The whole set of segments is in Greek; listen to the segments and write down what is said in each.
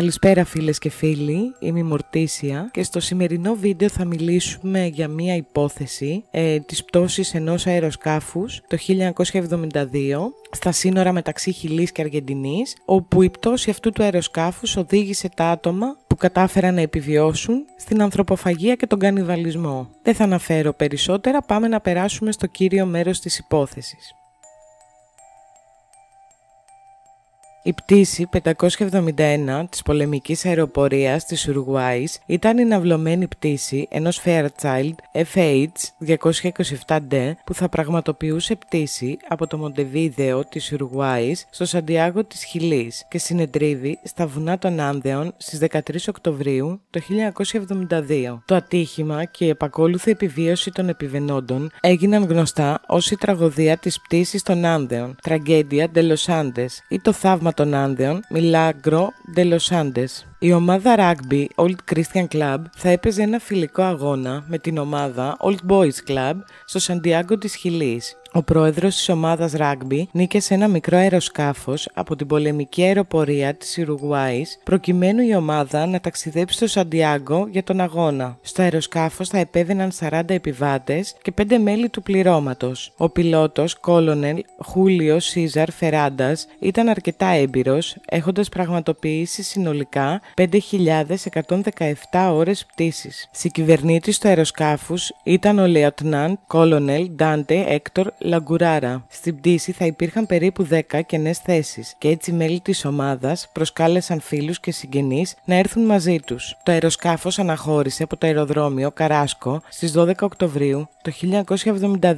Καλησπέρα φίλες και φίλοι, είμαι η Μορτήσια και στο σημερινό βίντεο θα μιλήσουμε για μία υπόθεση ε, της πτώσης ενός αεροσκάφους το 1972 στα σύνορα μεταξύ Χιλής και Αργεντινής, όπου η πτώση αυτού του αεροσκάφους οδήγησε τα άτομα που κατάφεραν να επιβιώσουν στην ανθρωποφαγία και τον κανιβαλισμό. Δεν θα αναφέρω περισσότερα, πάμε να περάσουμε στο κύριο μέρος της υπόθεσης. Η πτήση 571 της πολεμικής αεροπορίας της Ουρουάης ήταν η ναυλωμένη πτήση ενός Fairchild FH227D που θα πραγματοποιούσε πτήση από το Μοντεβίδεο της Ουρουάης στο Σαντιάγο της Χιλής και συνετρίβει στα βουνά των Άνδεων στις 13 Οκτωβρίου το 1972. Το ατύχημα και η επακόλουθη επιβίωση των επιβενόντων έγιναν γνωστά ως η τραγωδία της πτήσης των Άνδεων, Τραγέντια Ντελοσάντες ή το θαύμα πρωτάθλημα των Άνδεων, Μιλάγκρο de Η ομάδα Rugby Old Christian Club θα έπαιζε ένα φιλικό αγώνα με την ομάδα Old Boys Club στο Σαντιάγκο της Χιλής. Ο πρόεδρος της ομάδας Ράγμπι νίκησε ένα μικρό αεροσκάφος από την πολεμική αεροπορία της Ιρουγουάης προκειμένου η ομάδα να ταξιδέψει στο Σαντιάγκο για τον αγώνα. Στο αεροσκάφος θα επέβαιναν 40 επιβάτες και 5 μέλη του πληρώματος. Ο πιλότος Κόλονελ Χούλιο Σίζαρ Φεράντας ήταν αρκετά έμπειρος έχοντας πραγματοποιήσει συνολικά 5.117 ώρες πτήσης. Συγκυβερνήτης του αεροσκάφους ήταν ο Λεωτνάν Κόλονελ Ντάντε Έκτορ Λαγκουράρα. Στην πτήση θα υπήρχαν περίπου 10 κενές θέσεις και έτσι μέλη της ομάδας προσκάλεσαν φίλους και συγγενείς να έρθουν μαζί τους. Το αεροσκάφος αναχώρησε από το αεροδρόμιο Καράσκο στις 12 Οκτωβρίου το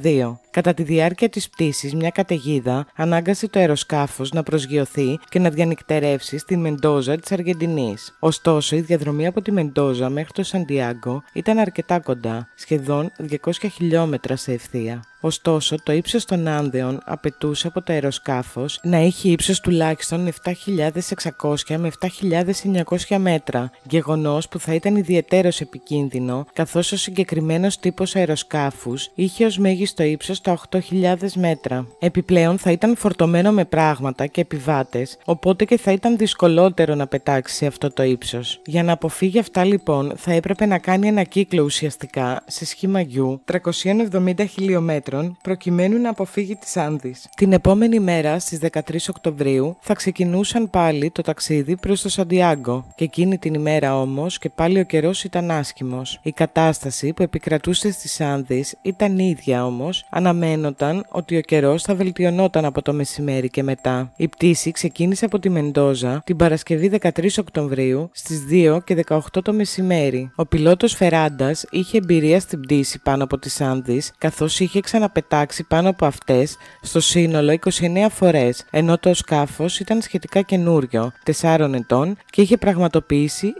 1972. Κατά τη διάρκεια της πτήσης, μια καταιγίδα ανάγκασε το αεροσκάφος να προσγειωθεί και να διανυκτερεύσει στη Μεντόζα της Αργεντινής. Ωστόσο, η διαδρομή από τη Μεντόζα μέχρι το Σαντιάγκο ήταν αρκετά κοντά, σχεδόν 200 χιλιόμετρα σε ευθεία. Ωστόσο, το ύψος των Άνδεων απαιτούσε από το αεροσκάφος να έχει ύψος τουλάχιστον 7.600 με 7.900 μέτρα, γεγονός που θα ήταν ιδιαίτερος επικίνδυνο, καθώς ο συγκεκριμένος τύπος αεροσκάφους είχε ως μέγιστο ύψος 8.000 μέτρα. Επιπλέον θα ήταν φορτωμένο με πράγματα και επιβάτες, οπότε και θα ήταν δυσκολότερο να πετάξει σε αυτό το ύψος. Για να αποφύγει αυτά λοιπόν θα έπρεπε να κάνει ένα κύκλο ουσιαστικά σε σχήμα γιου 370 χιλιόμετρων προκειμένου να αποφύγει τις Άνδης. Την επόμενη μέρα στις 13 Οκτωβρίου θα ξεκινούσαν πάλι το ταξίδι προς το Σαντιάγκο και εκείνη την ημέρα όμως και πάλι ο καιρός ήταν άσχημος. Η κατάσταση που επικρατούσε στις άνδεις ήταν ίδια όμως, ανα αναμένονταν ότι ο καιρός θα βελτιωνόταν από το μεσημέρι και μετά. Η πτήση ξεκίνησε από τη Μεντόζα την Παρασκευή 13 Οκτωβρίου στις 2 και 18 το μεσημέρι. Ο πιλότος Φεράντας είχε εμπειρία στην πτήση πάνω από τις Άνδη, καθώς είχε ξαναπετάξει πάνω από αυτές στο σύνολο 29 φορές, ενώ το σκάφος ήταν σχετικά καινούριο, 4 ετών και είχε πραγματοποιήσει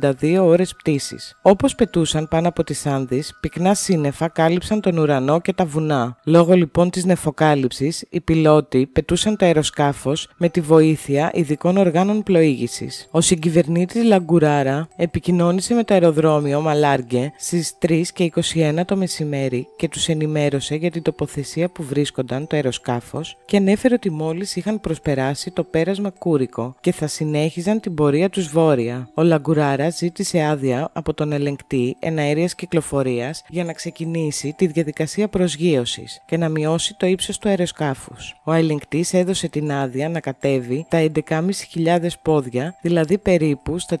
792 ώρες πτήσης. Όπως πετούσαν πάνω από τις Άνδη, πυκνά σύννεφα κάλυψαν τον ουρανό και τα τα βουνά. Λόγω λοιπόν της νεφοκάλυψης, οι πιλότοι πετούσαν το αεροσκάφος με τη βοήθεια ειδικών οργάνων πλοήγησης. Ο συγκυβερνήτης Λαγκουράρα επικοινώνησε με το αεροδρόμιο Μαλάργκε στι 3 και 21 το μεσημέρι και τους ενημέρωσε για την τοποθεσία που βρίσκονταν το αεροσκάφος και ανέφερε ότι μόλις είχαν προσπεράσει το πέρασμα Κούρικο και θα συνέχιζαν την πορεία τους βόρεια. Ο Λαγκουράρα ζήτησε άδεια από τον ελεγκτή εναέρεια κυκλοφορίας για να ξεκινήσει τη διαδικασία προσβολή προσγείωση και να μειώσει το ύψος του αεροσκάφους. Ο ελεγκτής έδωσε την άδεια να κατέβει τα 11.500 πόδια, δηλαδή περίπου στα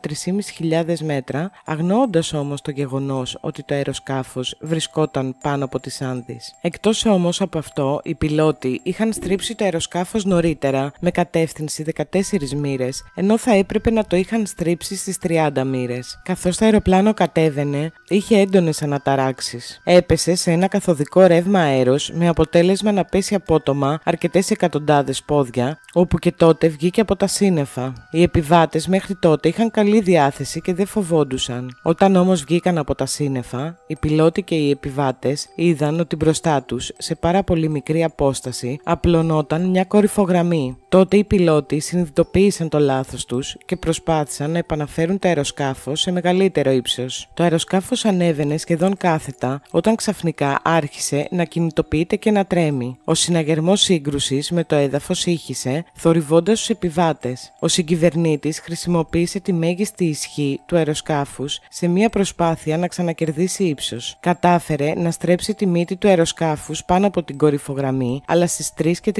3.500 μέτρα, αγνοώντας όμως το γεγονός ότι το αεροσκάφος βρισκόταν πάνω από τις Άνδε. Εκτός όμως από αυτό, οι πιλότοι είχαν στρίψει το αεροσκάφος νωρίτερα με κατεύθυνση 14 μοίρες, ενώ θα έπρεπε να το είχαν στρίψει στις 30 μοίρες. Καθώς το αεροπλάνο κατέβαινε, είχε έντονες αναταράξεις. Έπεσε σε ένα καθοδικό ρεύμα ρεύμα με αποτέλεσμα να πέσει απότομα αρκετές εκατοντάδες πόδια, όπου και τότε βγήκε από τα σύννεφα. Οι επιβάτες μέχρι τότε είχαν καλή διάθεση και δεν φοβόντουσαν. Όταν όμως βγήκαν από τα σύννεφα, οι πιλότοι και οι επιβάτες είδαν ότι μπροστά τους, σε πάρα πολύ μικρή απόσταση, απλωνόταν μια κορυφογραμμή. Τότε οι πιλότοι συνειδητοποίησαν το λάθος τους και προσπάθησαν να επαναφέρουν το αεροσκάφος σε μεγαλύτερο ύψος. Το αεροσκάφος ανέβαινε σχεδόν κάθετα όταν ξαφνικά άρχισε να κινητοποιείται και να τρέμει. Ο συναγερμός σύγκρουσης με το έδαφος ήχησε, θορυβώντας τους επιβάτες. Ο συγκυβερνήτης χρησιμοποίησε τη μέγιστη ισχύ του αεροσκάφους σε μια προσπάθεια να ξανακερδίσει ύψος. Κατάφερε να στρέψει τη μύτη του αεροσκάφους πάνω από την κορυφογραμμή, αλλά στις 3 και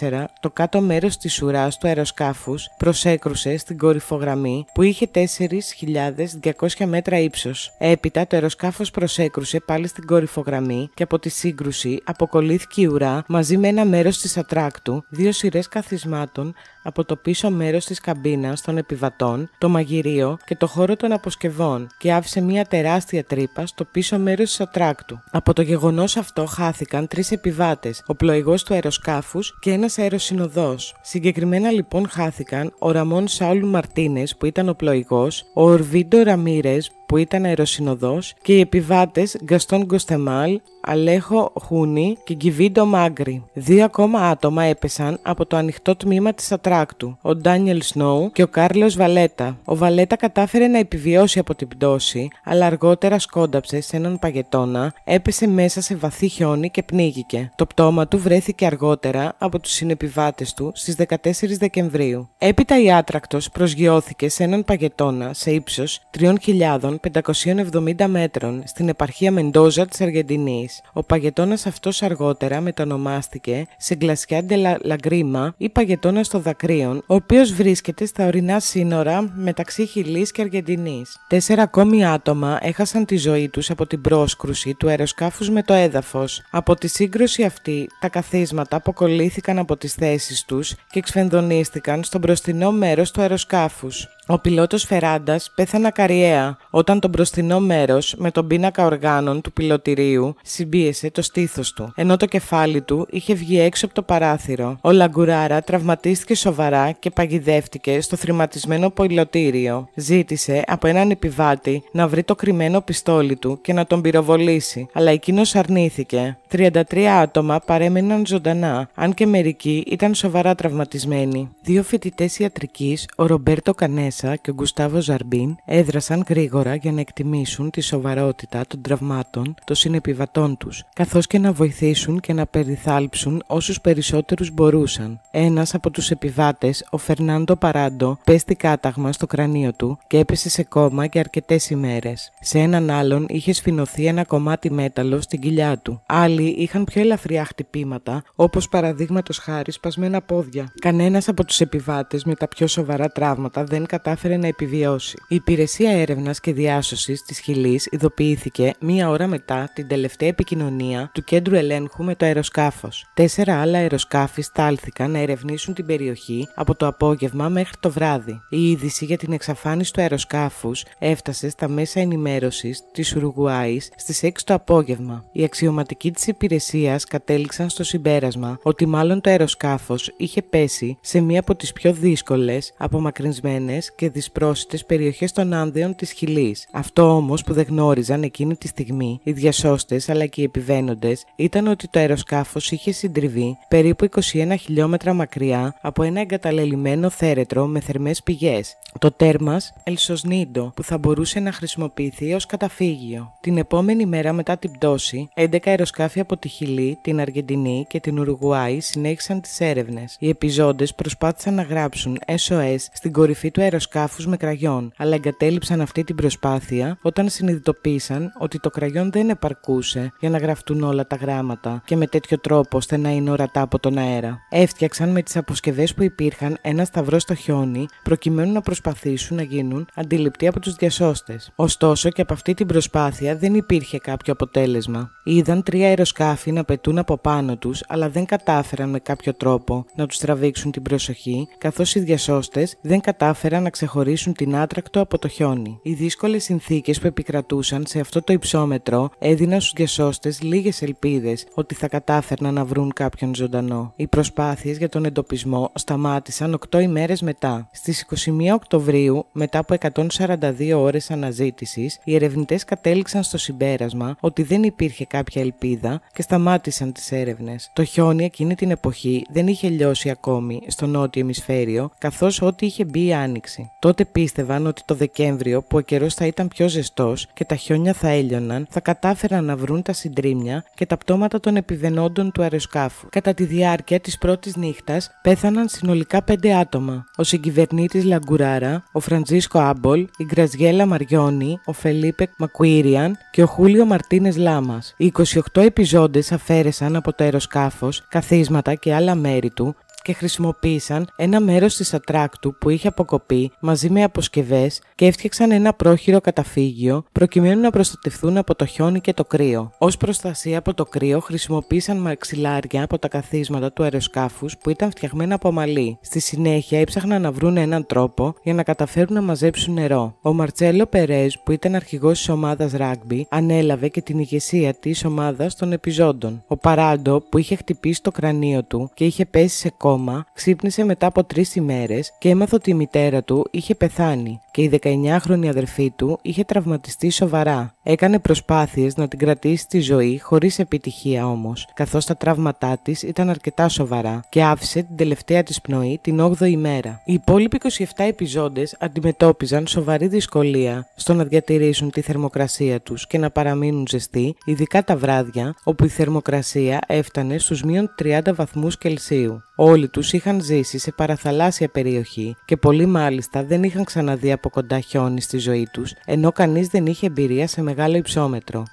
34 το κάτω μέρος της ουράς του αεροσκάφους προσέκρουσε στην κορυφογραμμή που είχε 4.200 μέτρα ύψος. Έπειτα το αεροσκάφος προσέκρουσε πάλι στην κορυφογραμμή και από τις σύγκρουση αποκολλήθηκε η ουρά μαζί με ένα μέρος της ατράκτου, δύο σειρές καθισμάτων από το πίσω μέρος της καμπίνας των επιβατών, το μαγειρίο και το χώρο των αποσκευών και άφησε μια τεράστια τρύπα στο πίσω μέρος της ατράκτου. Από το γεγονός αυτό χάθηκαν τρεις επιβάτες, ο πλοηγός του αεροσκάφους και ένας αεροσυνοδός. Συγκεκριμένα λοιπόν χάθηκαν ο Ραμόν Σάουλ Μαρτίνες που ήταν ο πλοηγός, ο Ορβίντο Ραμίρες που ήταν αεροσυνοδός και οι επιβάτες Γκαστόν Γκοστεμάλ, Αλέχο Χούνι και Γκιβίντο Μάγκρι. Δύο ακόμα άτομα έπεσαν από το ανοιχτό τμήμα της ατράκτου, ο Ντάνιελ Σνόου και ο Κάρλος Βαλέτα. Ο Βαλέτα κατάφερε να επιβιώσει από την πτώση, αλλά αργότερα σκόνταψε σε έναν παγετώνα, έπεσε μέσα σε βαθύ χιόνι και πνίγηκε. Το πτώμα του βρέθηκε αργότερα από τους συνεπιβάτες του στις 14 Δεκεμβρίου. Έπειτα η άτρακτο προσγειώθηκε σε έναν παγετώνα σε ύψος 3.000 570 μέτρων στην επαρχία Μεντόζα της Αργεντινής. Ο παγετώνας αυτός αργότερα μετανομάστηκε σε Γκλασιάντε Λαγκρίμα ή παγετώνας των δακρύων, ο οποίος βρίσκεται στα ορεινά σύνορα μεταξύ Χιλής και Αργεντινής. Τέσσερα ακόμη άτομα έχασαν τη ζωή τους από την πρόσκρουση του αεροσκάφους με το έδαφος. Από τη σύγκρουση αυτή, τα καθίσματα αποκολλήθηκαν από τις θέσεις τους και εξφενδονίστηκαν στο μπροστινό μέρος του αεροσκάφους. Ο πιλότος Φεράντας πέθανε ακαριέα όταν το μπροστινό μέρος με τον πίνακα οργάνων του πιλωτηρίου συμπίεσε το στήθος του, ενώ το κεφάλι του είχε βγει έξω από το παράθυρο. Ο Λαγκουράρα τραυματίστηκε σοβαρά και παγιδεύτηκε στο θρηματισμένο πιλωτήριο. Ζήτησε από έναν επιβάτη να βρει το κρυμμένο πιστόλι του και να τον πυροβολήσει, αλλά εκείνος αρνήθηκε. 33 άτομα παρέμειναν ζωντανά, αν και μερικοί ήταν σοβαρά τραυματισμένοι. Δύο φοιτητές ιατρικής, ο Ρομπέρτο Κανέσα και ο Γκουστάβο Ζαρμπίν, έδρασαν γρήγορα για να εκτιμήσουν τη σοβαρότητα των τραυμάτων των συνεπιβατών τους, καθώς και να βοηθήσουν και να περιθάλψουν όσους περισσότερους μπορούσαν. Ένας από τους επιβάτες, ο Φερνάντο Παράντο, πέστη κάταγμα στο κρανίο του και έπεσε σε κόμμα για αρκετές ημέρες. Σε έναν άλλον είχε σφινωθεί ένα κομμάτι μέταλλο στην κοιλιά του. Άλλοι άλλοι είχαν πιο ελαφριά χτυπήματα, όπως παραδείγματος χάρη σπασμένα πόδια. Κανένας από τους επιβάτες με τα πιο σοβαρά τραύματα δεν κατάφερε να επιβιώσει. Η Υπηρεσία Έρευνας και Διάσωσης της Χιλής ειδοποιήθηκε μία ώρα μετά την τελευταία επικοινωνία του κέντρου ελέγχου με το αεροσκάφος. Τέσσερα άλλα αεροσκάφη στάλθηκαν να ερευνήσουν την περιοχή από το απόγευμα μέχρι το βράδυ. Η είδηση για την εξαφάνιση του αεροσκάφους έφτασε στα μέσα ενημέρωσης της Ουρουγουάη στι 6 το απόγευμα. Η αξιωματική τη υπηρεσίας κατέληξαν στο συμπέρασμα ότι μάλλον το αεροσκάφος είχε πέσει σε μία από τις πιο δύσκολες, απομακρυνσμένες και δυσπρόσιτες περιοχές των Άνδεων της Χιλής. Αυτό όμως που δεν γνώριζαν εκείνη τη στιγμή οι διασώστες αλλά και οι επιβαίνοντες ήταν ότι το αεροσκάφος είχε συντριβεί περίπου 21 χιλιόμετρα μακριά από ένα εγκαταλελειμμένο θέρετρο με θερμές πηγές, το τέρμας Ελσοσνίντο, που θα μπορούσε να χρησιμοποιηθεί ως καταφύγιο. Την επόμενη μέρα μετά την πτώση, 11 αεροσκάφη από τη Χιλή, την Αργεντινή και την Ουρουγουάη συνέχισαν τις έρευνες. Οι επιζώντες προσπάθησαν να γράψουν SOS στην κορυφή του αεροσκάφους με κραγιόν, αλλά εγκατέλειψαν αυτή την προσπάθεια όταν συνειδητοποίησαν ότι το κραγιόν δεν επαρκούσε για να γραφτούν όλα τα γράμματα και με τέτοιο τρόπο ώστε να είναι ορατά από τον αέρα. Έφτιαξαν με τις αποσκευές που υπήρχαν ένα σταυρό στο χιόνι προκειμένου να προσπαθήσουν να γίνουν αντιληπτοί από τους διασώστες. Ωστόσο και από αυτή την προσπάθεια δεν υπήρχε κάποιο αποτέλεσμα. Είδαν τρία αεροσκάφη σκάφη να πετούν από πάνω τους αλλά δεν κατάφεραν με κάποιο τρόπο να τους τραβήξουν την προσοχή, καθώς οι διασώστες δεν κατάφεραν να ξεχωρίσουν την άτρακτο από το χιόνι. Οι δύσκολες συνθήκες που επικρατούσαν σε αυτό το υψόμετρο έδιναν στους διασώστες λίγες ελπίδες ότι θα κατάφερναν να βρουν κάποιον ζωντανό. Οι προσπάθειες για τον εντοπισμό σταμάτησαν 8 ημέρες μετά. Στις 21 Οκτωβρίου, μετά από 142 ώρες αναζήτησης, οι ερευνητές κατέληξαν στο συμπέρασμα ότι δεν υπήρχε κάποια ελπίδα και σταμάτησαν τις έρευνες. Το χιόνι εκείνη την εποχή δεν είχε λιώσει ακόμη στο νότιο ημισφαίριο, καθώς ό,τι είχε μπει η άνοιξη. Τότε πίστευαν ότι το Δεκέμβριο, που ο καιρός θα ήταν πιο ζεστός και τα χιόνια θα έλειωναν, θα κατάφεραν να βρουν τα συντρίμια και τα πτώματα των επιβενόντων του αεροσκάφου. Κατά τη διάρκεια της πρώτης νύχτας πέθαναν συνολικά πέντε άτομα. Ο συγκυβερνήτης Λαγκουράρα, ο Φραντζίσκο Άμπολ, η Γκραζιέλα Μαριόνι, ο Φελίπε Μακουίριαν και ο Χούλιο Μαρτίνες Λάμας. Οι 28 επιζώντες αφαίρεσαν από το αεροσκάφος καθίσματα και άλλα μέρη του και χρησιμοποίησαν ένα μέρος της ατράκτου που είχε αποκοπεί μαζί με αποσκευές και έφτιαξαν ένα πρόχειρο καταφύγιο προκειμένου να προστατευθούν από το χιόνι και το κρύο. Ως προστασία από το κρύο χρησιμοποίησαν μαξιλάρια από τα καθίσματα του αεροσκάφους που ήταν φτιαγμένα από μαλλί. Στη συνέχεια έψαχναν να βρουν έναν τρόπο για να καταφέρουν να μαζέψουν νερό. Ο Μαρτσέλο Περέζ, που ήταν αρχηγός της ομάδας ράγκμπι, ανέλαβε και την ηγεσία της ομάδας των επιζώντων. Ο Παράντο, που είχε χτυπήσει το κρανίο του και είχε πέσει σε κόμμα ξύπνησε μετά από τρεις ημέρες και έμαθε ότι η μητέρα του είχε πεθάνει και η 19χρονη αδερφή του είχε τραυματιστεί σοβαρά. Έκανε προσπάθειες να την κρατήσει στη ζωή χωρίς επιτυχία όμως, καθώς τα τραύματά της ήταν αρκετά σοβαρά και άφησε την τελευταία της πνοή την 8η ημέρα. Οι υπόλοιποι 27 επιζώντες αντιμετώπιζαν σοβαρή δυσκολία στο να διατηρήσουν τη θερμοκρασία τους και να παραμείνουν ζεστοί, ειδικά τα βράδια, όπου η θερμοκρασία έφτανε στους μείον 30 βαθμούς Κελσίου. Όλοι τους είχαν ζήσει σε παραθαλάσσια περιοχή και πολλοί μάλιστα δεν είχαν ξαναδεί από κοντά χιόνι στη ζωή τους, ενώ κανείς δεν είχε εμπειρία σε μεγάλο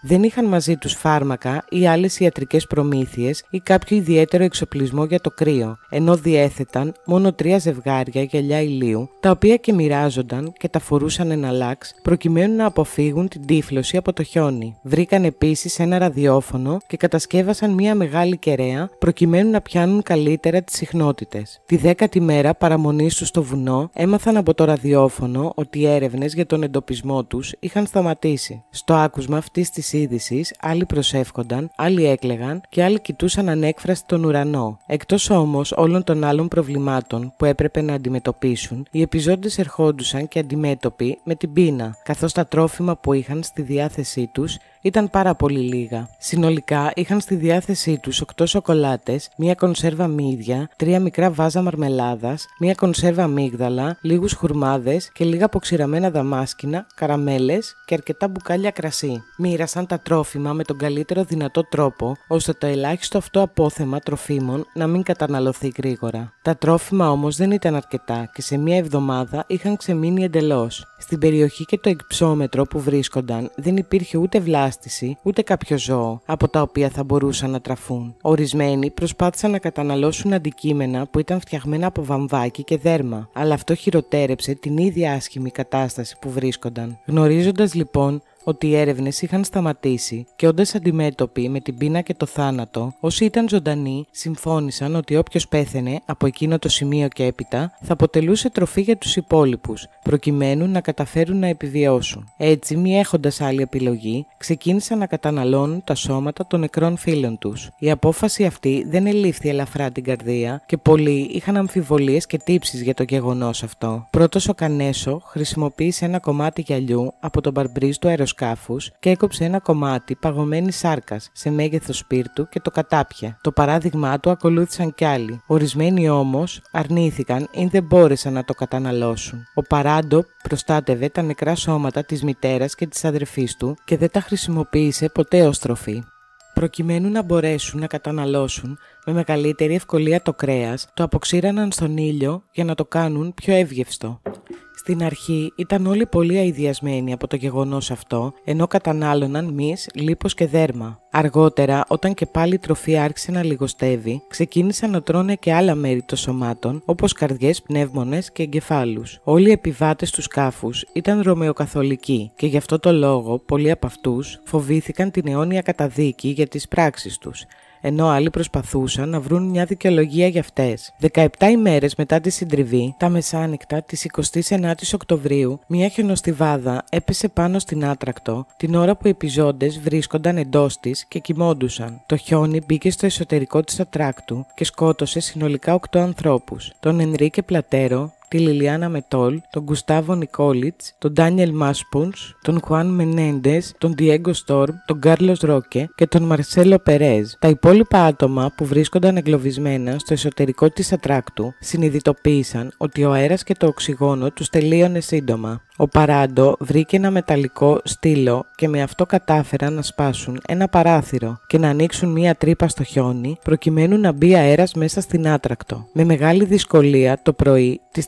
Δεν είχαν μαζί τους φάρμακα ή άλλες ιατρικές προμήθειες ή κάποιο ιδιαίτερο εξοπλισμό για το κρύο, ενώ διέθεταν μόνο τρία ζευγάρια γυαλιά ηλίου, τα οποία και μοιράζονταν και τα φορούσαν εναλλάξ, προκειμένου να αποφύγουν την τύφλωση από το χιόνι. Βρήκαν επίσης ένα ραδιόφωνο και κατασκεύασαν μία μεγάλη κεραία, προκειμένου να πιάνουν καλύτερα τις συχνότητες. Τη δέκατη μέρα παραμονής τους στο βουνό, έμαθαν από το ραδιόφωνο ότι οι έρευνες για τον εντοπισμό τους είχαν σταματήσει. Στο άκουσμα αυτής της είδησης, άλλοι προσεύχονταν, άλλοι έκλεγαν και άλλοι κοιτούσαν ανέκφραστη τον ουρανό. Εκτός όμως όλων των άλλων προβλημάτων που έπρεπε να αντιμετωπίσουν, οι επιζώντες ερχόντουσαν και αντιμέτωποι με την πείνα, καθώς τα τρόφιμα που είχαν στη διάθεσή τους ήταν πάρα πολύ λίγα. Συνολικά είχαν στη διάθεσή τους 8 σοκολάτες, μία κονσέρβα μύδια, τρία μικρά βάζα μαρμελάδας, μία κονσέρβα αμύγδαλα, λίγους χουρμάδες και λίγα αποξηραμένα δαμάσκινα, καραμέλες και αρκετά μπουκάλια κρασί. Μοίρασαν τα τρόφιμα με τον καλύτερο δυνατό τρόπο, ώστε το ελάχιστο αυτό απόθεμα τροφίμων να μην καταναλωθεί γρήγορα. Τα τρόφιμα όμως δεν ήταν αρκετά και σε μία εβδομάδα είχαν ξεμείνει εντελώς. Στην περιοχή και το εκψόμετρο που βρίσκονταν δεν υπήρχε ούτε βλάστη ούτε κάποιο ζώο από τα οποία θα μπορούσαν να τραφούν. Ορισμένοι προσπάθησαν να καταναλώσουν αντικείμενα που ήταν φτιαγμένα από βαμβάκι και δέρμα, αλλά αυτό χειροτέρεψε την ίδια άσχημη κατάσταση που βρίσκονταν. Γνωρίζοντας λοιπόν ότι οι έρευνες είχαν σταματήσει και όντας αντιμέτωποι με την πείνα και το θάνατο, όσοι ήταν ζωντανοί συμφώνησαν ότι όποιος πέθαινε από εκείνο το σημείο και έπειτα θα αποτελούσε τροφή για τους υπόλοιπους, προκειμένου να καταφέρουν να επιβιώσουν. Έτσι, μη έχοντας άλλη επιλογή, ξεκίνησαν να καταναλώνουν τα σώματα των νεκρών φίλων τους. Η απόφαση αυτή δεν ελήφθη ελαφρά την καρδία και πολλοί είχαν αμφιβολίες και τύψεις για το γεγονός αυτό. Πρώτος ο Κανέσο χρησιμοποίησε ένα κομμάτι γυαλιού από τον μπαρμπρίζ του αεροσκόπου σκάφους και έκοψε ένα κομμάτι παγωμένης σάρκας σε μέγεθος σπίρτου και το κατάπια. Το παράδειγμά του ακολούθησαν κι άλλοι. Ορισμένοι όμως αρνήθηκαν ή δεν μπόρεσαν να το καταναλώσουν. Ο Παράντο προστάτευε τα νεκρά σώματα της μητέρας και της αδερφής του και δεν τα χρησιμοποίησε ποτέ ως τροφή. Προκειμένου να μπορέσουν να καταναλώσουν με μεγαλύτερη ευκολία το κρέας, το αποξήραναν στον ήλιο για να το κάνουν πιο εύγευστο. Στην αρχή ήταν όλοι πολύ αειδιασμένοι από το γεγονός αυτό, ενώ κατανάλωναν μυς, λίπος και δέρμα. Αργότερα, όταν και πάλι η τροφή άρχισε να λιγοστεύει, ξεκίνησαν να τρώνε και άλλα μέρη των σωμάτων, όπως καρδιές, πνεύμονες και εγκεφάλους. Όλοι οι επιβάτες του σκάφους ήταν ρωμαιοκαθολικοί και γι' αυτό το λόγο πολλοί από αυτούς φοβήθηκαν την αιώνια καταδίκη για τις πράξεις τους ενώ άλλοι προσπαθούσαν να βρουν μια δικαιολογία για αυτές. 17 ημέρες μετά τη συντριβή, τα μεσάνυχτα της 29η Οκτωβρίου, μια χιονοστιβάδα έπεσε πάνω στην άτρακτο, την ώρα που οι επιζώντες βρίσκονταν εντός της και κοιμώντουσαν. Το χιόνι μπήκε στο εσωτερικό της ατράκτου και σκότωσε συνολικά 8 ανθρώπους. Τον Ενρίκε Πλατέρο, τη Λιλιάνα Μετόλ, τον Γκουστάβο Νικόλιτ, τον Ντάνιελ Μάσπουν, τον Χουάν Μενέντες, τον Διέγκο Στόρμ, τον Κάρλος Ρόκε και τον Μαρσέλο Περέζ. Τα υπόλοιπα άτομα που βρίσκονταν εγκλωβισμένα στο εσωτερικό της ατράκτου συνειδητοποίησαν ότι ο αέρας και το οξυγόνο τους τελείωνε σύντομα. Ο Παράντο βρήκε ένα μεταλλικό στήλο και με αυτό κατάφεραν να σπάσουν ένα παράθυρο και να ανοίξουν μία τρύπα στο χιόνι προκειμένου να μπει αέρας μέσα στην άτρακτο. Με μεγάλη δυσκολία το πρωί της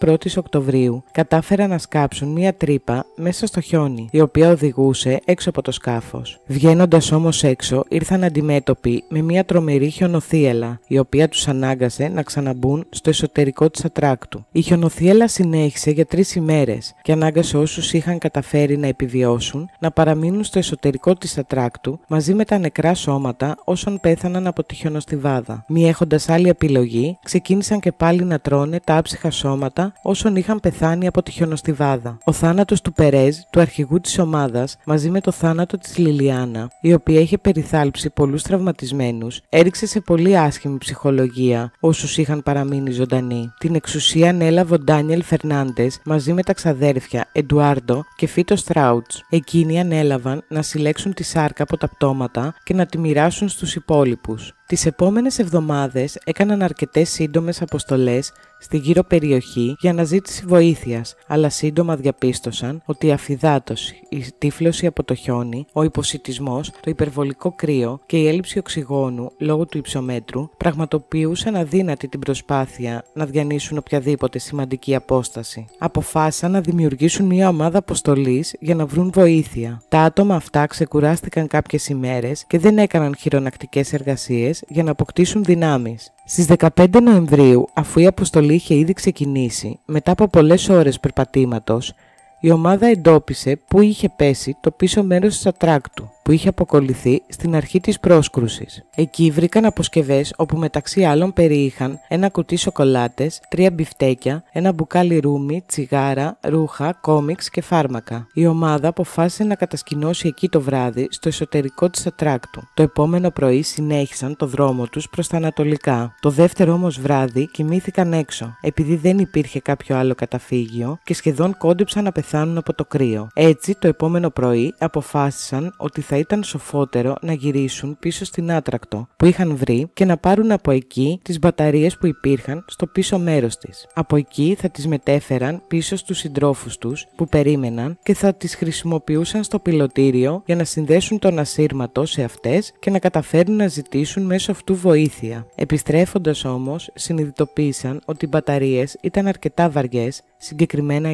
31η Οκτωβρίου κατάφεραν να σκάψουν μία τρύπα μέσα στο χιόνι, η οποία οδηγούσε έξω από το σκάφος. Βγαίνοντας όμως έξω, ήρθαν αντιμέτωποι με μία τρομερή χιονοθύελα, η οποία τους ανάγκασε να ξαναμπούν στο εσωτερικό της ατράκτου. Η χιονοθύελα συνέχισε για τρεις ημέρες και ανάγκασε όσους είχαν καταφέρει να επιβιώσουν να παραμείνουν στο εσωτερικό της ατράκτου μαζί με τα νεκρά σώματα όσων πέθαναν από τη χιονοστιβάδα. Μη έχοντας άλλη επιλογή, ξεκίνησαν και πάλι να τρώνε τα άψυχα σώματα όσων είχαν πεθάνει από τη χιονοστιβάδα. Ο θάνατος του Περέζ, του αρχηγού της ομάδας, μαζί με το θάνατο της Λιλιάνα, η οποία είχε περιθάλψει πολλούς τραυματισμένους, έριξε σε πολύ άσχημη ψυχολογία όσους είχαν παραμείνει ζωντανοί. Την εξουσία ανέλαβε ο Ντάνιελ Φερνάντες μαζί με τα ξαδέρφια αδέρφια Εντουάρντο και Φίτο Στράουτς. Εκείνοι ανέλαβαν να συλλέξουν τη σάρκα από τα πτώματα και να τη μοιράσουν στους υπόλοιπους. Τις επόμενες εβδομάδες έκαναν αρκετές σύντομες αποστολές στη γύρω περιοχή για αναζήτηση βοήθειας... αλλά σύντομα διαπίστωσαν ότι η αφυδάτωση, η τύφλωση από το χιόνι, ο υποσυτισμός... το υπερβολικό κρύο και η έλλειψη οξυγόνου λόγω του υψομέτρου πραγματοποιούσαν αδύνατη την προσπάθεια να διανύσουν οποιαδήποτε σημαντική απόσταση. Αποφάσισαν να δημιουργήσουν μια ομάδα αποστολής για να βρουν βοήθεια. Τα άτομα αυτά ξεκουράστηκαν κάποιες ημέρες και δεν έκαναν χειρονακτικές εργασίες για να αποκτήσουν δυνάμεις. Στις 15 Νοεμβρίου, αφού η αποστολή είχε ήδη ξεκινήσει, μετά από πολλές ώρες περπατήματος, η ομάδα εντόπισε που είχε πέσει το πίσω μέρος της ατράκτου που είχε αποκολληθεί στην αρχή της πρόσκρουσης. Εκεί βρήκαν αποσκευές όπου μεταξύ άλλων περιείχαν ένα κουτί σοκολάτες, τρία μπιφτέκια, ένα μπουκάλι ρούμι, τσιγάρα, ρούχα, κόμιξ και φάρμακα. Η ομάδα αποφάσισε να κατασκηνώσει εκεί το βράδυ στο εσωτερικό της ατράκτου. Το επόμενο πρωί συνέχισαν το δρόμο τους προς τα ανατολικά. Το δεύτερο όμως βράδυ κοιμήθηκαν έξω, επειδή δεν υπήρχε κάποιο άλλο καταφύγιο και σχεδόν κόντυψαν να πεθάνουν από το κρύο. Έτσι, το επόμενο πρωί αποφάσισαν ότι θα ήταν σοφότερο να γυρίσουν πίσω στην άτρακτο που είχαν βρει και να πάρουν από εκεί τις μπαταρίες που υπήρχαν στο πίσω μέρος της. Από εκεί θα τις μετέφεραν πίσω στους συντρόφους τους που περίμεναν και θα τις χρησιμοποιούσαν στο πιλωτήριο για να συνδέσουν τον ασύρματο σε αυτές και να καταφέρουν να ζητήσουν μέσω αυτού βοήθεια. Επιστρέφοντας όμως, συνειδητοποίησαν ότι οι μπαταρίες ήταν αρκετά βαριές, συγκεκριμένα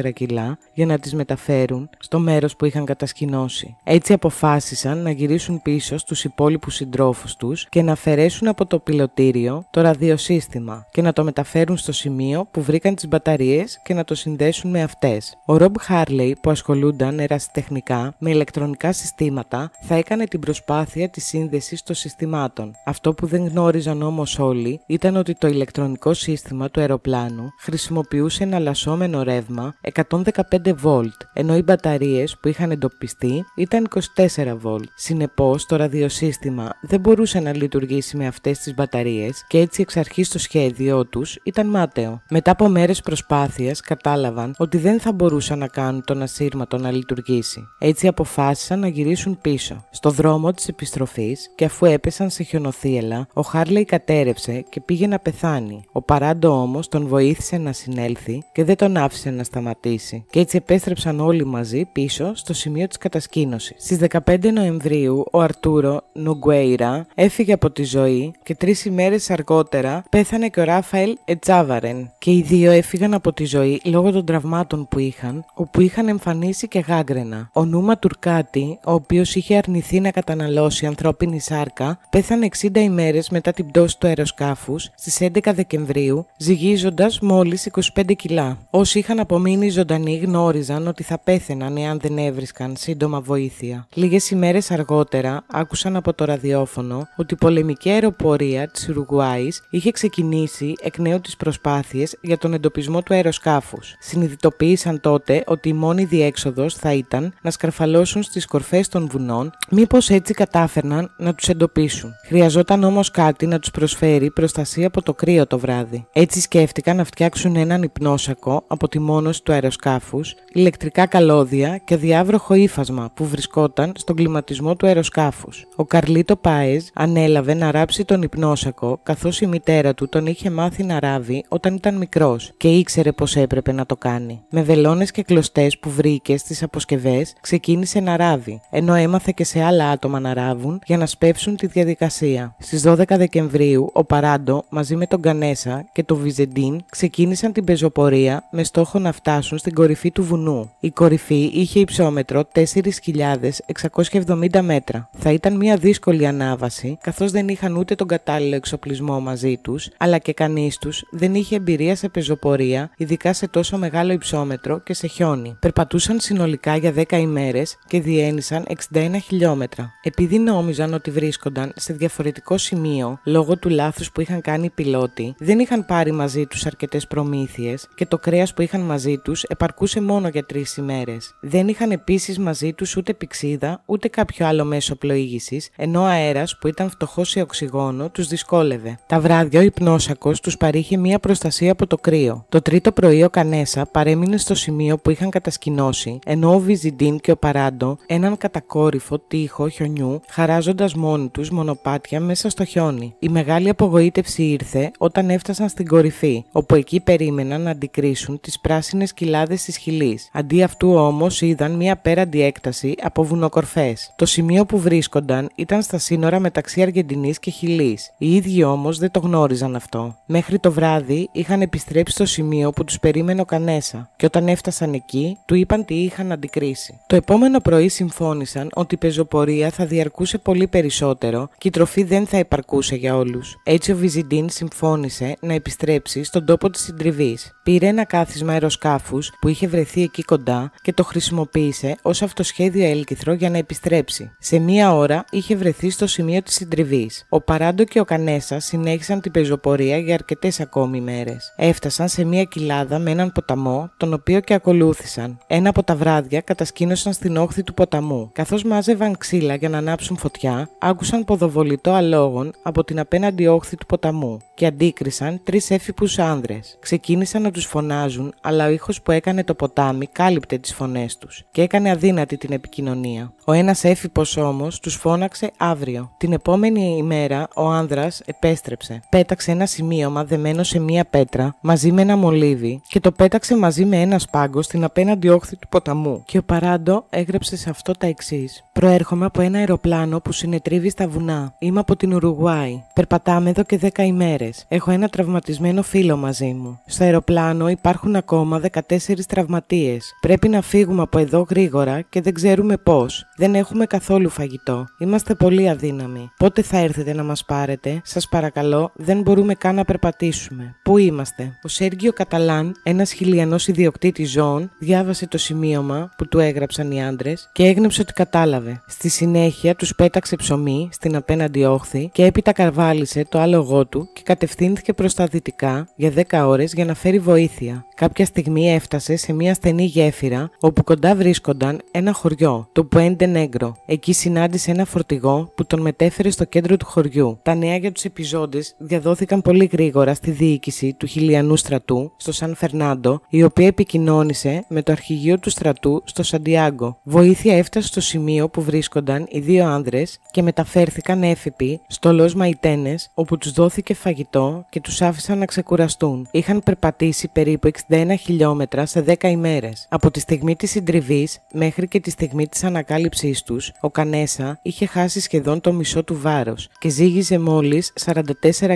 24 κιλά, για να τις μεταφέρουν στο μέρος που είχαν κατασκηνώσει. Έτσι αποφάσισαν αποφάσισαν να γυρίσουν πίσω στους υπόλοιπους συντρόφους τους και να αφαιρέσουν από το πιλωτήριο το ραδιοσύστημα και να το μεταφέρουν στο σημείο που βρήκαν τις μπαταρίες και να το συνδέσουν με αυτές. Ο Ρομπ Χάρλεϊ που ασχολούνταν ερασιτεχνικά με ηλεκτρονικά συστήματα θα έκανε την προσπάθεια της σύνδεσης των συστημάτων. Αυτό που δεν γνώριζαν όμως όλοι ήταν ότι το ηλεκτρονικό σύστημα του αεροπλάνου χρησιμοποιούσε ένα λασσόμενο ρεύμα 115 V, ενώ οι μπαταρίες που είχαν εντοπιστεί ήταν 24 4 V. Συνεπώς το ραδιοσύστημα δεν μπορούσε να λειτουργήσει με αυτές τις μπαταρίες και έτσι εξ αρχής το σχέδιό τους ήταν μάταιο. Μετά από μέρες προσπάθειας κατάλαβαν ότι δεν θα μπορούσαν να κάνουν τον ασύρματο να λειτουργήσει. Έτσι αποφάσισαν να γυρίσουν πίσω. Στο δρόμο της επιστροφής και αφού έπεσαν σε χιονοθύελα, ο Χάρλεϊ κατέρευσε και πήγε να πεθάνει. Ο Παράντο όμως τον βοήθησε να συνέλθει και δεν τον άφησε να σταματήσει. Και έτσι επέστρεψαν όλοι μαζί πίσω στο σημείο της κατασκήνωσης. Στις 15 Νοεμβρίου ο Αρτούρο Νουγκουέιρα έφυγε από τη ζωή και τρεις ημέρες αργότερα πέθανε και ο Ράφαελ Ετζάβαρεν και οι δύο έφυγαν από τη ζωή λόγω των τραυμάτων που είχαν, όπου είχαν εμφανίσει και γάγκρενα. Ο Νούμα Τουρκάτη, ο οποίος είχε αρνηθεί να καταναλώσει ανθρώπινη σάρκα, πέθανε 60 ημέρες μετά την πτώση του αεροσκάφους στις 11 Δεκεμβρίου, ζυγίζοντας μόλις 25 κιλά. Όσοι είχαν απομείνει ζωντανοί γνώριζαν ότι θα πέθαιναν εάν δεν έβρισκαν σύντομα βοήθεια. Λίγες ημέρες αργότερα άκουσαν από το ραδιόφωνο ότι η πολεμική αεροπορία της Ουρουγουάης είχε ξεκινήσει εκ νέου τις προσπάθειες για τον εντοπισμό του αεροσκάφους. Συνειδητοποίησαν τότε ότι η μόνη διέξοδος θα ήταν να σκαρφαλώσουν στις κορφές των βουνών, μήπως έτσι κατάφερναν να τους εντοπίσουν. Χρειαζόταν όμως κάτι να τους προσφέρει προστασία από το κρύο το βράδυ. Έτσι σκέφτηκαν να φτιάξουν έναν υπνόσακο από τη μόνωση του αεροσκάφους, ηλεκτρικά καλώδια και διάβροχο ύφασμα που βρισκόταν στον κλιματισμό του αεροσκάφους. Ο Καρλίτο Πάεζ ανέλαβε να ράψει τον υπνόσακο, καθώς η μητέρα του τον είχε μάθει να ράβει όταν ήταν μικρός και ήξερε πως έπρεπε να το κάνει. Με βελόνες και κλωστές που βρήκε στις αποσκευές, ξεκίνησε να ράβει, ενώ έμαθε και σε άλλα άτομα να ράβουν για να σπεύσουν τη διαδικασία. Στις 12 Δεκεμβρίου, ο Παράντο μαζί με τον Κανέσα και τον Βιζεντίν ξεκίνησαν την πεζοπορία με στόχο να φτάσουν στην κορυφή του βουνού. Η κορυφή είχε υψόμετρο 4.600 670 μέτρα. Θα ήταν μια δύσκολη ανάβαση, καθώς δεν είχαν ούτε τον κατάλληλο εξοπλισμό μαζί τους, αλλά και κανείς τους δεν είχε εμπειρία σε πεζοπορία, ειδικά σε τόσο μεγάλο υψόμετρο και σε χιόνι. Περπατούσαν συνολικά για 10 ημέρες και διένυσαν 61 χιλιόμετρα. Επειδή νόμιζαν ότι βρίσκονταν σε διαφορετικό σημείο λόγω του λάθους που είχαν κάνει οι πιλότοι, δεν είχαν πάρει μαζί τους αρκετές προμήθειες και το κρέας που είχαν μαζί τους επαρκούσε μόνο για τρεις ημέρες. Δεν είχαν επίσης μαζί τους ούτε πηξίδα ούτε κάποιο άλλο μέσο πλοήγησης, ενώ ο αέρας που ήταν φτωχός σε οξυγόνο τους δυσκόλευε. Τα βράδια ο υπνόσακος τους παρήχε μία προστασία από το κρύο. Το τρίτο πρωί ο Κανέσα παρέμεινε στο σημείο που είχαν κατασκηνώσει, ενώ ο Βυζιντίν και ο Παράντο έναν κατακόρυφο τείχο χιονιού χαράζοντας μόνοι τους μονοπάτια μέσα στο χιόνι. Η μεγάλη απογοήτευση ήρθε όταν έφτασαν στην κορυφή, όπου εκεί περίμεναν να αντικρίσουν τις πράσινες κοιλάδες της χιλής. Αντί αυτού όμως είδαν μία απέραντη έκταση από βουνοκορφή το σημείο που βρίσκονταν ήταν στα σύνορα μεταξύ Αργεντινής και Χιλής. Οι ίδιοι όμως δεν το γνώριζαν αυτό. Μέχρι το βράδυ είχαν επιστρέψει στο σημείο που τους περίμενε ο Κανέσα, και όταν έφτασαν εκεί, του είπαν τι είχαν αντικρίσει. Το επόμενο πρωί συμφώνησαν ότι η πεζοπορία θα διαρκούσε πολύ περισσότερο και η τροφή δεν θα υπαρκούσε για όλους. Έτσι ο Βυζιντίν συμφώνησε να επιστρέψει στον τόπο της συντριβής. Πήρε ένα κάθισμα αεροσκάφους που είχε βρεθεί εκεί κοντά και το χρησιμοποίησε ως αυτοσχέδιο έλκυθρο για να επιστρέψει. Σε μία ώρα είχε βρεθεί στο σημείο της συντριβής. Ο Παράντο και ο Κανέσας συνέχισαν την πεζοπορία για αρκετές ακόμη μέρες. Έφτασαν σε μία κοιλάδα με έναν ποταμό, τον οποίο και ακολούθησαν. Ένα από τα βράδια κατασκήνωσαν στην όχθη του ποταμού. Καθώς μάζευαν ξύλα για να ανάψουν φωτιά, άκουσαν ποδοβολητό αλόγων από την απέναντι όχθη του ποταμού και αντίκρισαν τρεις έφυπου άνδρες. Ξεκίνησαν να τους φωνάζουν, αλλά ο ήχος που έκανε το ποτάμι κάλυπτε τις φωνές τους και έκανε αδύνατη την επικοινωνία. Ο ένας έφυπος όμως τους φώναξε αύριο. Την επόμενη ημέρα ο άνδρας επέστρεψε. Πέταξε ένα σημείωμα δεμένο σε μία πέτρα μαζί με ένα μολύβι και το πέταξε μαζί με ένα σπάγκο στην απέναντι όχθη του ποταμού. Και ο Παράντο έγραψε σε αυτό τα εξής. Προέρχομαι από ένα αεροπλάνο που συνετρίβει στα βουνά. Είμαι από την Ουρουγουάη. Περπατάμε εδώ και δέκα ημέρες. Έχω ένα τραυματισμένο φίλο μαζί μου. Στο αεροπλάνο υπάρχουν ακόμα 14 τραυματίες. Πρέπει να φύγουμε από εδώ γρήγορα και δεν ξέρουμε πώς. Δεν έχουμε καθόλου φαγητό. Είμαστε πολύ αδύναμοι. Πότε θα έρθετε να μας πάρετε, σας παρακαλώ, δεν μπορούμε καν να περπατήσουμε. Πού είμαστε. Ο Σέργιο Καταλάν, ένας χιλιανός ιδιοκτήτης ζώων, διάβασε το σημείωμα που του έγραψαν οι άντρες και έγνεψε ότι κατάλαβε. Στη συνέχεια τους πέταξε ψωμί στην απέναντι όχθη και έπειτα καρβάλισε το άλογό του και κατευθύνθηκε προς τα δυτικά για 10 ώρες για να φέρει βοήθεια. Κάποια στιγμή έφτασε σε μια στενή γέφυρα όπου κοντά βρίσκονταν ένα χωριό, το που Μοντενέγκρο. Εκεί συνάντησε ένα φορτηγό που τον μετέφερε στο κέντρο του χωριού. Τα νέα για τους επιζώντες διαδόθηκαν πολύ γρήγορα στη διοίκηση του χιλιανού στρατού στο Σαν Φερνάντο, η οποία επικοινώνησε με το αρχηγείο του στρατού στο Σαντιάγκο. Βοήθεια έφτασε στο σημείο που βρίσκονταν οι δύο άνδρες και μεταφέρθηκαν έφυποι στο Λος Μαϊτένες, όπου τους δόθηκε φαγητό και τους άφησαν να ξεκουραστούν. Είχαν περπατήσει περίπου 61 χιλιόμετρα σε 10 ημέρες. Από τη στιγμή της συντριβής μέχρι και τη στιγμή της ανακάλυψης ο Κανέσα είχε χάσει σχεδόν το μισό του βάρος και ζήγιζε μόλι 44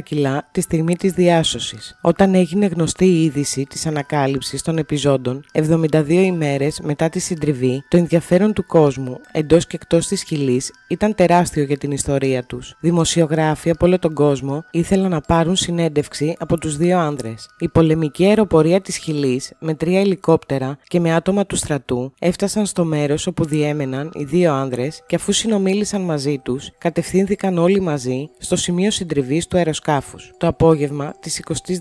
κιλά τη στιγμή της διάσωσης. Όταν έγινε γνωστή η είδηση της ανακάλυψης των επιζώντων, 72 ημέρες μετά τη συντριβή, το ενδιαφέρον του κόσμου εντός και εκτός της Χιλή ήταν τεράστιο για την ιστορία τους. Δημοσιογράφοι από όλο τον κόσμο ήθελαν να πάρουν συνέντευξη από τους δύο άνδρες. Η πολεμική αεροπορία της Χιλή με τρία ελικόπτερα και με άτομα του στρατού έφτασαν στο μέρος όπου διέμεναν οι δύο άνδρες και αφού συνομίλησαν μαζί τους, κατευθύνθηκαν όλοι μαζί στο σημείο συντριβής του αεροσκάφους. Το απόγευμα της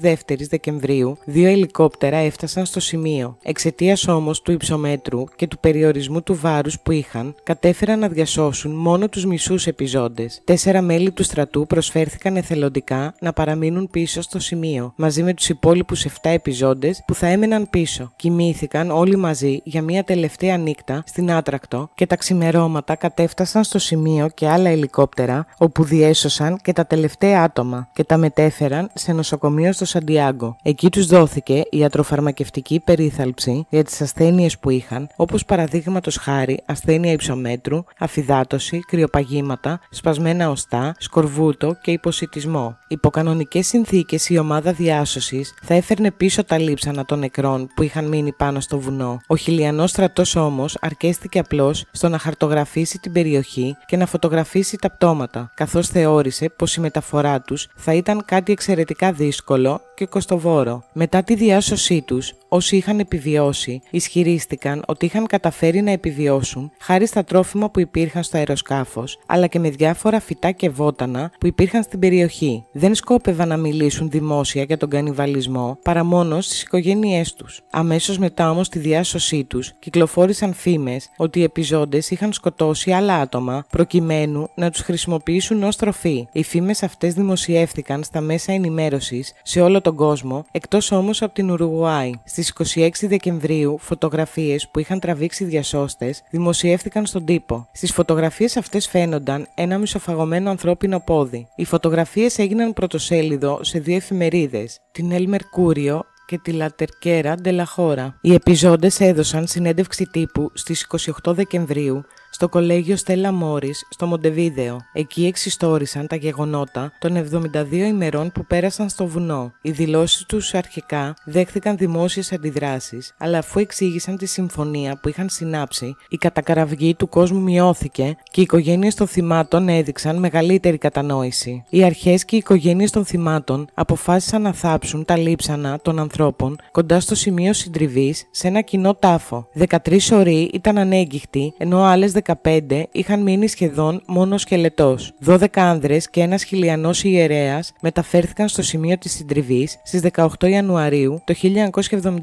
22 η Δεκεμβρίου, δύο ελικόπτερα έφτασαν στο σημείο. Εξαιτίας όμως του υψομέτρου και του περιορισμού του βάρους που είχαν, κατέφεραν να διασώσουν μόνο τους μισούς επιζώντες. Τέσσερα μέλη του στρατού προσφέρθηκαν εθελοντικά να παραμείνουν πίσω στο σημείο, μαζί με τους υπόλοιπους 7 επιζώντες που θα έμεναν πίσω. Κοιμήθηκαν όλοι μαζί για μια τελευταία νύχτα στην Άτρακτο και τα ξημερώματα κατέφτασαν στο σημείο και άλλα ελικόπτερα όπου διέσωσαν και τα τελευταία άτομα και τα μετέφεραν σε νοσοκομείο στο Σαντιάγκο. Εκεί τους δόθηκε ιατροφαρμακευτική περίθαλψη για τις ασθένειες που είχαν όπως παραδείγματος χάρη ασθένεια υψομέτρου, αφυδάτωση, κρυοπαγήματα, σπασμένα οστά, σκορβούτο και υποσυτισμό. Υπό κανονικές συνθήκες η ομάδα διάσωσης θα έφερνε πίσω τα λείψανα των νεκρών που είχαν μείνει πάνω στο βουνό. Ο χιλιανός στρατός όμως αρκέστηκε απλώς στο να χαρτογραφήσει την περιοχή και να φωτογραφήσει τα πτώματα, καθώς θεώρησε πως η μεταφορά τους θα ήταν κάτι εξαιρετικά δύσκολο και κοστοβόρο. Μετά τη διάσωσή τους, όσοι είχαν επιβιώσει, ισχυρίστηκαν ότι είχαν καταφέρει να επιβιώσουν χάρη στα τρόφιμα που υπήρχαν στο αεροσκάφος, αλλά και με διάφορα φυτά και βότανα που υπήρχαν στην περιοχή. Δεν σκόπευαν να μιλήσουν δημόσια για τον κανιβαλισμό παρά μόνο στις οικογένειές τους. Αμέσως μετά όμως τη διάσωσή τους, κυκλοφόρησαν φήμες ότι οι επιζώντες είχαν σκοτώσει άλλα άτομα προκειμένου να τους χρησιμοποιήσουν ως τροφή. Οι φήμες αυτές δημοσιεύθηκαν στα μέσα ενημέρωσης σε όλο τον κόσμο, εκτός όμως από την Ουρουγουάη. Στις 26 Δεκεμβρίου, φωτογραφίες που είχαν τραβήξει διασώστες δημοσιεύθηκαν στον τύπο. Στις φωτογραφίες αυτές φαίνονταν ένα μισοφαγωμένο ανθρώπινο πόδι. Οι φωτογραφίες έγιναν πρωτοσέλιδο σε δύο εφημερίδες, την Έλ Μερκούριο και τη Λατερκέρα Ντελαχώρα. Οι επιζώντες έδωσαν συνέντευξη τύπου στις 28 Δεκεμβρίου στο κολέγιο Στέλλα Μόρη, στο Μοντεβίδεο. Εκεί εξιστόρισαν τα γεγονότα των 72 ημερών που πέρασαν στο βουνό. Οι δηλώσεις τους αρχικά δέχθηκαν δημόσιες αντιδράσεις, αλλά αφού εξήγησαν τη συμφωνία που είχαν συνάψει, η κατακαραυγή του κόσμου μειώθηκε και οι οικογένειες των θυμάτων έδειξαν μεγαλύτερη κατανόηση. Οι αρχές και οι οικογένειες των θυμάτων αποφάσισαν να θάψουν τα λείψανα των ανθρώπων κοντά στο σημείο συντριβής σε ένα κοινό τάφο. 13 σωροί ήταν ανέγκυχτοι, ενώ άλλες 15 είχαν μείνει σχεδόν μόνος σκελετός. 12 άνδρες και ένας χιλιανός ιερέας μεταφέρθηκαν στο σημείο της συντριβής στις 18 Ιανουαρίου το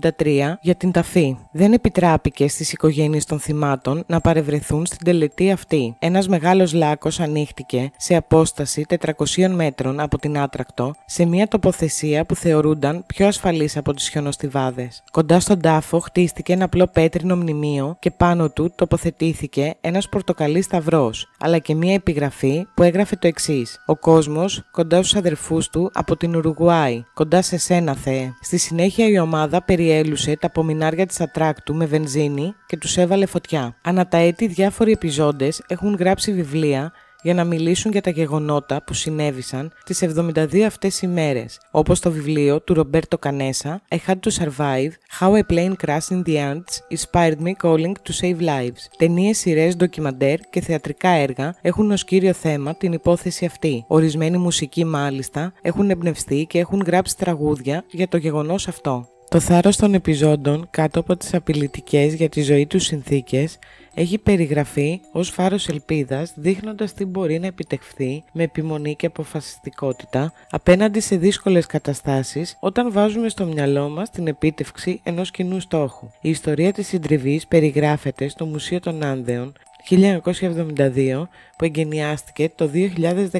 1973 για την ταφή. Δεν επιτράπηκε στις οικογένειες των θυμάτων να παρευρεθούν στην τελετή αυτή. Ένας μεγάλος λάκος ανοίχτηκε σε απόσταση 400 μέτρων από την Άτρακτο σε μια τοποθεσία που θεωρούνταν πιο ασφαλής από τις χιονοστιβάδες. Κοντά στον τάφο χτίστηκε ένα απλό πέτρινο μνημείο και πάνω του τοποθετήθηκε ένα ένας πορτοκαλί σταυρός, αλλά και μία επιγραφή που έγραφε το εξής: Ο κόσμος κοντά στους αδερφούς του από την Ουρουγουάη, κοντά σε σένα, Θεέ. Στη συνέχεια η ομάδα περιέλουσε τα απομινάρια της Ατράκτου με βενζίνη και τους έβαλε φωτιά. Ανά τα έτη, διάφοροι επιζώντες έχουν γράψει βιβλία για να μιλήσουν για τα γεγονότα που συνέβησαν τις 72 αυτές ημέρες, όπως το βιβλίο του Ρομπέρτο Κανέσα «I had to survive, how a plane crash in the Ants inspired me calling to save lives». Ταινίες, σειρές, ντοκιμαντέρ και θεατρικά έργα έχουν ως κύριο θέμα την υπόθεση αυτή. Ορισμένοι μουσικοί μάλιστα έχουν εμπνευστεί και έχουν γράψει τραγούδια για το γεγονός αυτό. Το θάρρος των επιζώντων κάτω από τις απειλητικές για τη ζωή τους συνθήκες έχει περιγραφεί ως φάρος ελπίδας δείχνοντας τι μπορεί να επιτευχθεί με επιμονή και αποφασιστικότητα απέναντι σε δύσκολες καταστάσεις όταν βάζουμε στο μυαλό μας την επίτευξη ενός κοινού στόχου. Η ιστορία της συντριβής περιγράφεται στο Μουσείο των Άνδεων 1972 που εγκαινιάστηκε το 2013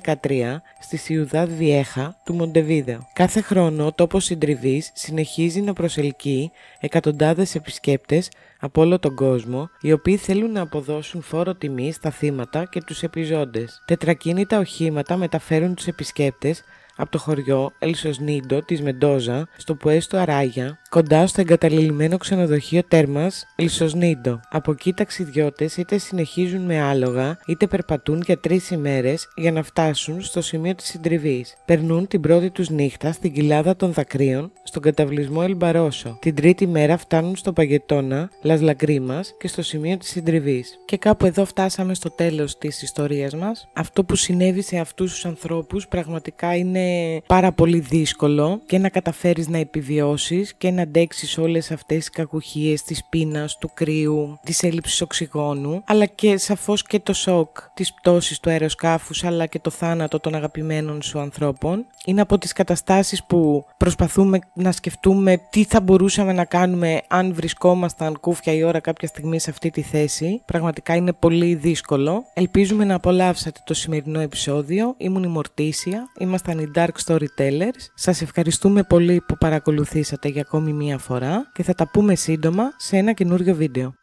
στη Σιουδάδ Διέχα του Μοντεβίδεο. Κάθε χρόνο ο τόπος συντριβής συνεχίζει να προσελκύει εκατοντάδες επισκέπτες από όλο τον κόσμο, οι οποίοι θέλουν να αποδώσουν φόρο τιμή στα θύματα και τους επιζώντες. Τετρακίνητα οχήματα μεταφέρουν τους επισκέπτες από το χωριό Ελσοσνίντο της Μεντόζα στο Πουέστο Αράγια κοντά στο εγκαταλελειμμένο ξενοδοχείο τέρμας Λισοσνίντο. Από εκεί οι ταξιδιώτες είτε συνεχίζουν με άλογα είτε περπατούν για τρεις ημέρες για να φτάσουν στο σημείο της συντριβής. Περνούν την πρώτη τους νύχτα στην κοιλάδα των δακρύων στον καταβλισμό Ελμπαρόσο. Την τρίτη μέρα φτάνουν στο Παγετώνα, Λας Λαγκρίμας και στο σημείο της συντριβής. Και κάπου εδώ φτάσαμε στο τέλος της ιστορίας μας. Αυτό που συνέβη σε αυτούς τους ανθρώπους πραγματικά είναι πάρα πολύ δύσκολο και να καταφέρεις να επιβιώσεις και να αντέξεις όλες αυτές τις κακουχίες της πείνας, του κρύου, της έλλειψης οξυγόνου, αλλά και σαφώς και το σοκ της πτώσης του αεροσκάφους, αλλά και το θάνατο των αγαπημένων σου ανθρώπων. Είναι από τις καταστάσεις που προσπαθούμε να σκεφτούμε τι θα μπορούσαμε να κάνουμε αν βρισκόμασταν κούφια η ώρα κάποια στιγμή σε αυτή τη θέση. Πραγματικά είναι πολύ δύσκολο. Ελπίζουμε να απολαύσατε το σημερινό επεισόδιο. Ήμουν η Μορτήσια, ήμασταν οι Dark Storytellers. Σας ευχαριστούμε πολύ που παρακολουθήσατε για ακόμη μία φορά και θα τα πούμε σύντομα σε ένα καινούριο βίντεο.